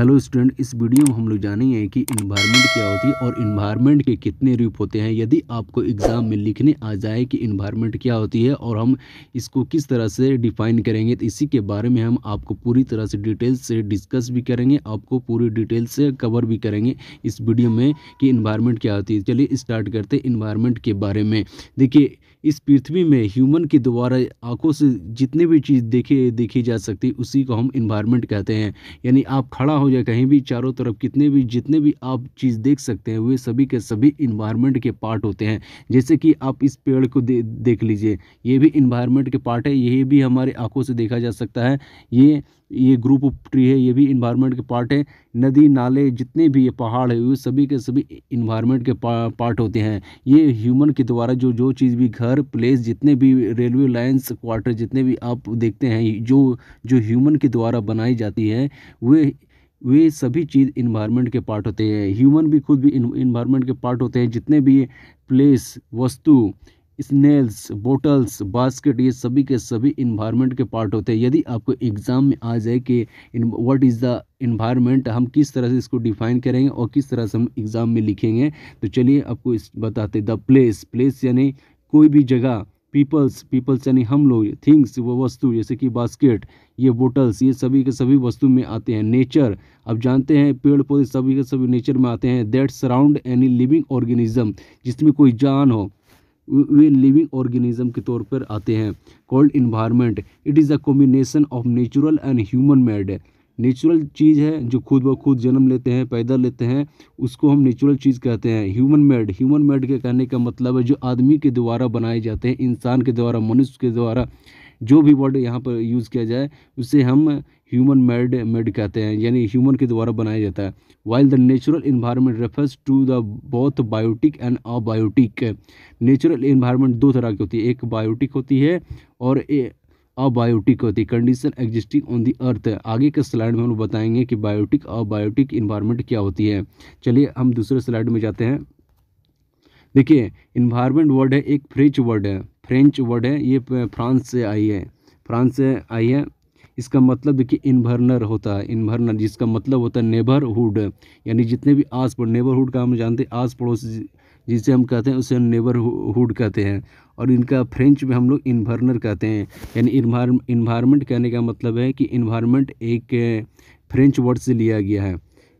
hello student इस video में हम लोग जानेंगे कि इन्वायरमेंट क्या होती है और इन्वायरमेंट के कितने रूप होते हैं यदि आपको एग्ज़ाम में लिखने आ जाए कि इन्वायरमेंट क्या होती है और हम इसको किस तरह से डिफाइन करेंगे तो इसी के बारे में हम आपको पूरी तरह से डिटेल से डिस्कस भी करेंगे आपको पूरी डिटेल से कवर भी करेंगे इस वीडियो में कि इन्वायरमेंट क्या होती है चलिए स्टार्ट करते हैं इन्वायरमेंट के बारे में देखिए इस पृथ्वी में ह्यूमन के द्वारा आंखों से जितने भी चीज़ देखे देखी जा सकती उसी को हम इन्वायरमेंट कहते हैं यानी आप खड़ा हो जाए कहीं भी चारों तरफ कितने भी जितने भी आप चीज़ देख सकते हैं वे सभी के सभी इन्वायरमेंट के पार्ट होते हैं जैसे कि आप इस पेड़ को दे, देख लीजिए ये भी इन्वायरमेंट के पार्ट है ये भी हमारे आँखों से देखा जा सकता है ये ये ग्रुप ऑफ ट्री है ये भी इन्वायरमेंट के पार्ट है नदी नाले जितने भी ये पहाड़ है वे सभी के सभी इन्वायरमेंट के पार्ट होते हैं ये ह्यूमन के द्वारा जो जो चीज़ भी घर हर प्लेस जितने भी रेलवे लाइन्स क्वार्टर जितने भी आप देखते हैं जो जो ह्यूमन के द्वारा बनाई जाती है वे वे सभी चीज़ इन्वायरमेंट के पार्ट होते हैं ह्यूमन भी खुद भी इन्वायरमेंट के पार्ट होते हैं जितने भी प्लेस वस्तु स्नेल्स बोटल्स बास्केट ये सभी के सभी इन्वायरमेंट के पार्ट होते हैं यदि आपको एग्ज़ाम में आ जाए कि व्हाट इज़ द इन्वायरमेंट हम किस तरह से इसको डिफाइन करेंगे और किस तरह से हम एग्ज़ाम में लिखेंगे तो चलिए आपको इस बताते द प्लेस प्लेस यानी कोई भी जगह पीपल्स पीपल्स यानी हम लोग थिंग्स वो वस्तु जैसे कि बास्केट ये बोटल्स ये सभी के सभी वस्तु में आते हैं नेचर अब जानते हैं पेड़ पौधे सभी के सभी नेचर में आते हैं that surround any living organism जिसमें कोई जान हो वे लिविंग ऑर्गेनिज्म के तौर पर आते हैं called environment it is a combination of natural and human made natural चीज़ है जो खुद ब खुद जन्म लेते हैं पैदा लेते हैं उसको हम नेचुरल चीज़ कहते हैं ह्यूमन मेड ह्यूमन मेड के कहने का मतलब है जो आदमी के द्वारा बनाए जाते हैं इंसान के द्वारा मनुष्य के द्वारा जो भी वर्ड यहाँ पर यूज़ किया जाए उसे हम ह्यूमन मेड मेड कहते हैं यानी ह्यूमन के द्वारा बनाया जाता है while the natural environment refers to the both biotic and abiotic natural environment दो तरह की होती है एक बायोटिक होती है और ए, अबायोटिक होती है condition existing on the earth आगे के स्लाइड में हम लोग बताएंगे कि बायोटिक अबायोटिक इन्वायरमेंट क्या होती है चलिए हम दूसरे स्लाइड में जाते हैं देखिए इन्वायरमेंट वर्ड है एक फ्रेंच वर्ड है फ्रेंच वर्ड है ये फ्रांस से आई है फ्रांस से आई है इसका मतलब देखिए इन्वर्नर होता है इन्वर्नर जिसका मतलब होता है नेबरहुड यानी जितने भी आस पड़ोस नेबरहुड का हम जानते हैं आस पड़ोस जिसे हम कहते हैं उसे हम नेबरहुड कहते हैं और इनका फ्रेंच में हम लोग इन्वायरनर कहते हैं यानी इन्वायरमेंट कहने का मतलब है कि इन्वायरमेंट एक फ्रेंच वर्ड से लिया गया है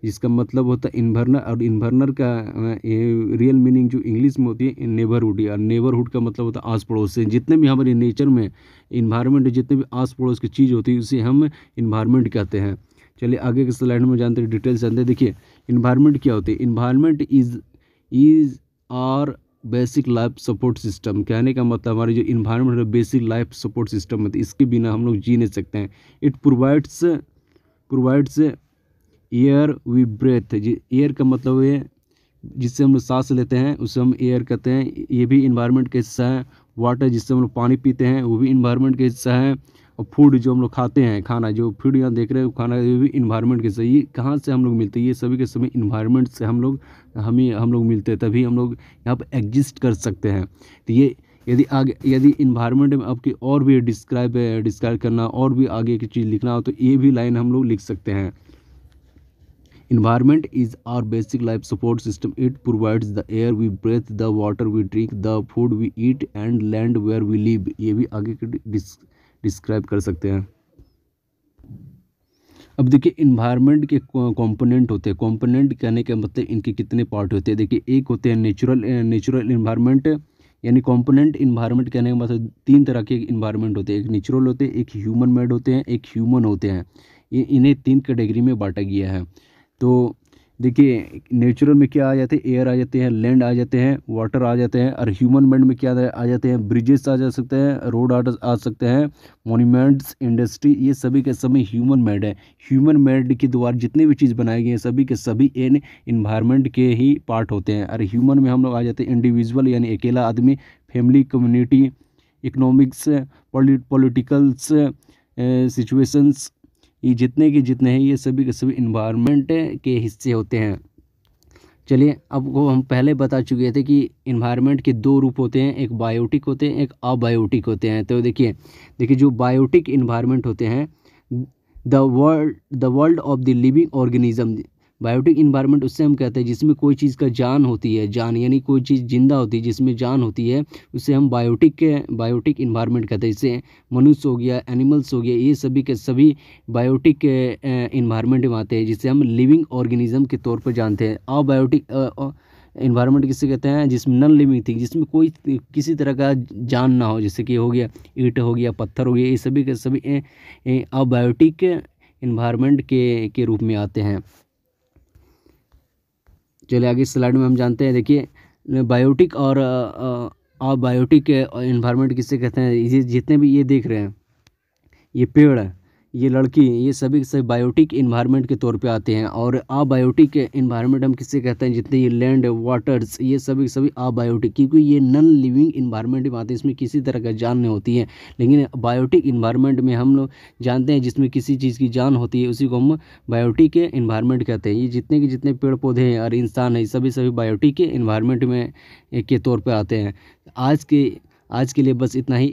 जिसका मतलब होता है इन्वर्नर और इन्वर्नर का रियल मीनिंग जो इंग्लिश में होती है नेबरहुड या नेबरहुड का मतलब होता है आस पड़ोस से जितने भी हमारे नेचर में इन्वायरमेंट जितने भी आस पड़ोस की चीज़ होती है उसे हम इन्वायरमेंट कहते हैं चलिए आगे के स्लाइड में जानते हैं डिटेल्स जानते हैं देखिए इन्वायरमेंट क्या होती है environment is is our basic life support system कहने का मतलब हमारी जो इन्वायरमेंट है बेसिक लाइफ सपोर्ट सिस्टम है तो इसके बिना हम लोग जी नहीं सकते हैं it provides provides air we breathe air का मतलब ये जिससे हम लोग सांस लेते हैं उसे हम एयर कहते हैं ये भी इन्वायरमेंट का हिस्सा है वाटर जिससे हम लोग पानी पीते हैं वो भी इन्वायरमेंट का हिस्सा है और फूड जो हम लोग खाते हैं खाना जो फूड यहाँ देख रहे हैं खाना ये भी इन्वायरमेंट के सही कहाँ से हम लोग मिलते हैं ये सभी के समय इन्वायरमेंट से हम लोग हमें हम लोग मिलते हैं तभी हम लोग यहाँ पर एग्जिस्ट कर सकते हैं तो ये यदि आगे यदि इन्वायरमेंट में आपकी और भी डिस्क्राइब डिस्क्राइब करना और भी आगे की चीज़ लिखना हो तो ये भी लाइन हम लोग लिख सकते हैं environment is our basic life support system it provides the air we breathe the water we drink the food we eat and land where we live ये भी आगे की डिस्क्राइब कर सकते हैं अब देखिए इन्वायरमेंट के कंपोनेंट होते हैं कंपोनेंट कहने का मतलब इनके कितने पार्ट होते हैं देखिए एक होते हैं नेचुरल नेचुरल इन्वायरमेंट यानी कंपोनेंट इन्वायरमेंट कहने का मतलब तीन तरह के इन्वायरमेंट होते हैं एक नेचुरल होते हैं एक ह्यूमन मेड होते हैं एक ह्यूमन होते हैं इन्हें तीन कैटेगरी में बांटा गया है तो देखिए नेचुरल में क्या आ जाते हैं एयर आ जाते हैं लैंड आ जाते हैं वाटर आ जाते हैं और ह्यूमन मेड में क्या आ जाते हैं ब्रिजेस आ जा सकते हैं रोड आ, आ सकते हैं मोन्यूमेंट्स इंडस्ट्री ये सभी के सभी ह्यूमन मेड है ह्यूमन मेड के द्वारा जितने भी चीज़ बनाए गए हैं सभी के सभी इन इन्वायरमेंट के ही पार्ट होते हैं और ह्यूमन में हम लोग आ जाते हैं इंडिविजुअल यानी अकेला आदमी family community economics politicals situations ये जितने के जितने हैं ये सभी के सभी इन्वायरमेंट के हिस्से होते हैं चलिए अब वो हम पहले बता चुके थे कि इन्वायरमेंट के दो रूप होते हैं एक बायोटिक होते हैं एक अबायोटिक होते हैं तो देखिए देखिए जो बायोटिक इन्वायरमेंट होते हैं the world the world of the living organism biotic environment उससे हम कहते हैं जिसमें कोई चीज़ का जान होती है जान यानी कोई चीज़ जिंदा होती है जिसमें जान होती है उसे हम बायोटिक के बायोटिक इन्वायरमेंट कहते हैं जैसे मनुष्य हो गया एनिमल्स हो गया ये सभी के सभी बायोटिक इन्वायरमेंट में आते हैं जिसे हम लिविंग ऑर्गेनिज्म के तौर पर जानते हैं अबायोटिक इन्वायरमेंट किसे कहते हैं जिसमें नॉन लिविंग थिंग जिसमें कोई किसी तरह का जान ना हो जैसे कि हो गया ईट हो गया पत्थर हो गया ये सभी के सभी अबायोटिक इन्वायरमेंट के के रूप में आते हैं चलिए आगे स्लाइड में हम जानते हैं देखिए बायोटिक और अबायोटिक इन्वायरमेंट किससे कहते हैं जितने भी ये देख रहे हैं ये पेड़ है ये लड़की ये सभी से बायोटिक इन्वायरमेंट के तौर पे आते हैं और अबायोटिक इन्वायरमेंट हम किससे कहते हैं जितने ये लैंड वाटर्स ये सभी सभी अबायोटिक क्योंकि ये नन लिविंग इन्वायरमेंट में आते हैं इसमें किसी तरह का जान नहीं होती है लेकिन बायोटिक इन्वायरमेंट में हम लोग जानते हैं जिसमें किसी चीज़ की जान होती है उसी को हम बायोटिक इन्वायरमेंट कहते हैं ये जितने के जितने पेड़ पौधे हैं और इंसान हैं सभी सभी बायोटिक इन्वायरमेंट में के तौर पर आते हैं आज के आज के लिए बस इतना ही